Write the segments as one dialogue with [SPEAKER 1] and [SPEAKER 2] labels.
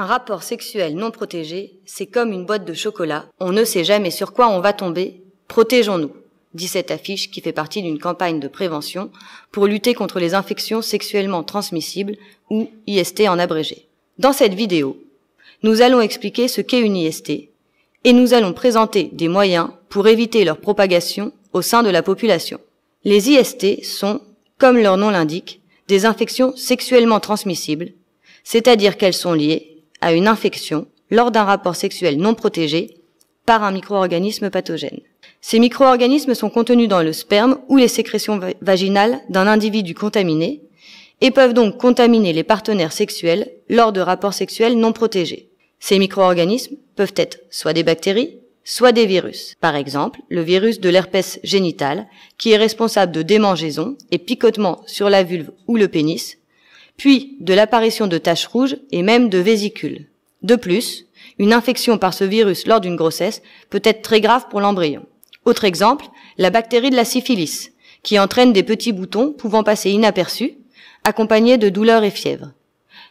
[SPEAKER 1] Un rapport sexuel non protégé, c'est comme une boîte de chocolat. On ne sait jamais sur quoi on va tomber. Protégeons-nous. Dit cette affiche qui fait partie d'une campagne de prévention pour lutter contre les infections sexuellement transmissibles ou IST en abrégé. Dans cette vidéo, nous allons expliquer ce qu'est une IST et nous allons présenter des moyens pour éviter leur propagation au sein de la population. Les IST sont, comme leur nom l'indique, des infections sexuellement transmissibles, c'est-à-dire qu'elles sont liées à une infection lors d'un rapport sexuel non protégé par un micro-organisme pathogène. Ces micro-organismes sont contenus dans le sperme ou les sécrétions vaginales d'un individu contaminé et peuvent donc contaminer les partenaires sexuels lors de rapports sexuels non protégés. Ces micro-organismes peuvent être soit des bactéries, soit des virus. Par exemple, le virus de l'herpès génital, qui est responsable de démangeaisons et picotements sur la vulve ou le pénis, puis de l'apparition de taches rouges et même de vésicules. De plus, une infection par ce virus lors d'une grossesse peut être très grave pour l'embryon. Autre exemple, la bactérie de la syphilis, qui entraîne des petits boutons pouvant passer inaperçus, accompagnés de douleurs et fièvres.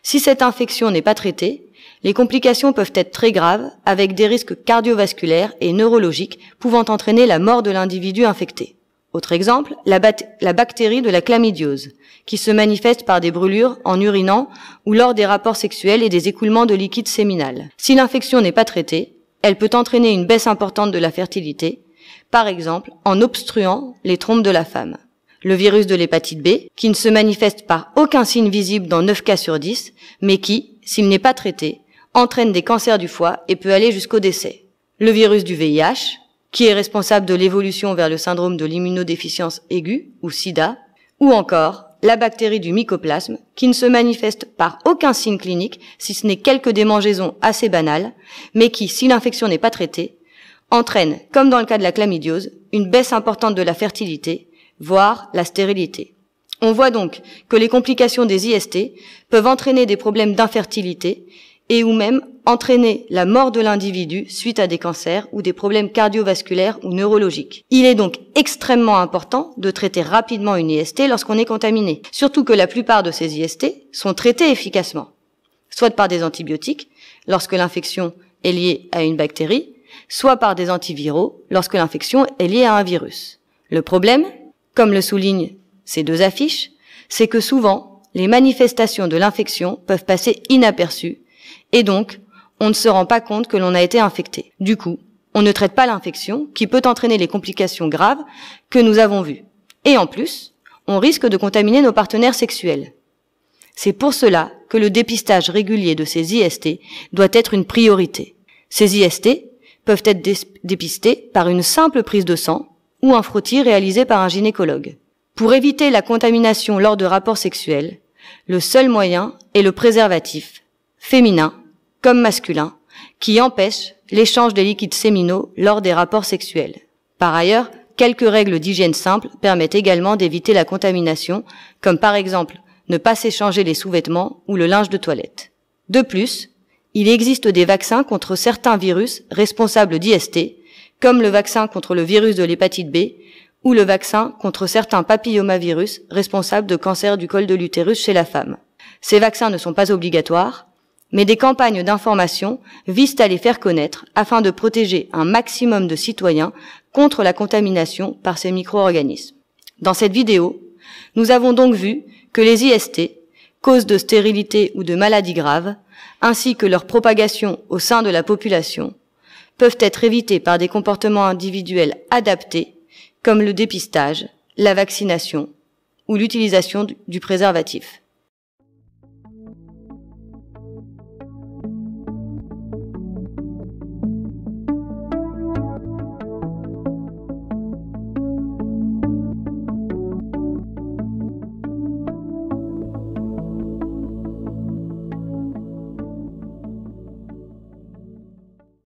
[SPEAKER 1] Si cette infection n'est pas traitée, les complications peuvent être très graves, avec des risques cardiovasculaires et neurologiques pouvant entraîner la mort de l'individu infecté. Autre exemple, la, bactérie de la chlamydiose, qui se manifeste par des brûlures en urinant ou lors des rapports sexuels et des écoulements de liquide séminal. Si l'infection n'est pas traitée, elle peut entraîner une baisse importante de la fertilité, par exemple en obstruant les trompes de la femme. Le virus de l'hépatite B, qui ne se manifeste par aucun signe visible dans 9 cas sur 10, mais qui, s'il n'est pas traité, entraîne des cancers du foie et peut aller jusqu'au décès. Le virus du VIH, qui est responsable de l'évolution vers le syndrome de l'immunodéficience aiguë, ou sida, ou encore la bactérie du mycoplasme, qui ne se manifeste par aucun signe clinique, si ce n'est quelques démangeaisons assez banales, mais qui, si l'infection n'est pas traitée, entraîne, comme dans le cas de la chlamydiose, une baisse importante de la fertilité, voire la stérilité. On voit donc que les complications des IST peuvent entraîner des problèmes d'infertilité et ou même entraîner la mort de l'individu suite à des cancers ou des problèmes cardiovasculaires ou neurologiques. Il est donc extrêmement important de traiter rapidement une IST lorsqu'on est contaminé, surtout que la plupart de ces IST sont traitées efficacement, soit par des antibiotiques lorsque l'infection est liée à une bactérie, soit par des antiviraux lorsque l'infection est liée à un virus. Le problème, comme le soulignent ces deux affiches, c'est que souvent, les manifestations de l'infection peuvent passer inaperçues et donc, on ne se rend pas compte que l'on a été infecté. Du coup, on ne traite pas l'infection qui peut entraîner les complications graves que nous avons vues. Et en plus, on risque de contaminer nos partenaires sexuels. C'est pour cela que le dépistage régulier de ces IST doit être une priorité. Ces IST peuvent être dépistés par une simple prise de sang ou un frottis réalisé par un gynécologue. Pour éviter la contamination lors de rapports sexuels, le seul moyen est le préservatif, féminin comme masculin, qui empêche l'échange des liquides séminaux lors des rapports sexuels. Par ailleurs, quelques règles d'hygiène simples permettent également d'éviter la contamination, comme par exemple ne pas s'échanger les sous-vêtements ou le linge de toilette. De plus, il existe des vaccins contre certains virus responsables d'IST, comme le vaccin contre le virus de l'hépatite B ou le vaccin contre certains papillomavirus responsables de cancer du col de l'utérus chez la femme. Ces vaccins ne sont pas obligatoires, mais des campagnes d'information visent à les faire connaître afin de protéger un maximum de citoyens contre la contamination par ces micro-organismes. Dans cette vidéo, nous avons donc vu que les IST, causes de stérilité ou de maladies graves, ainsi que leur propagation au sein de la population, peuvent être évitées par des comportements individuels adaptés, comme le dépistage, la vaccination ou l'utilisation du préservatif.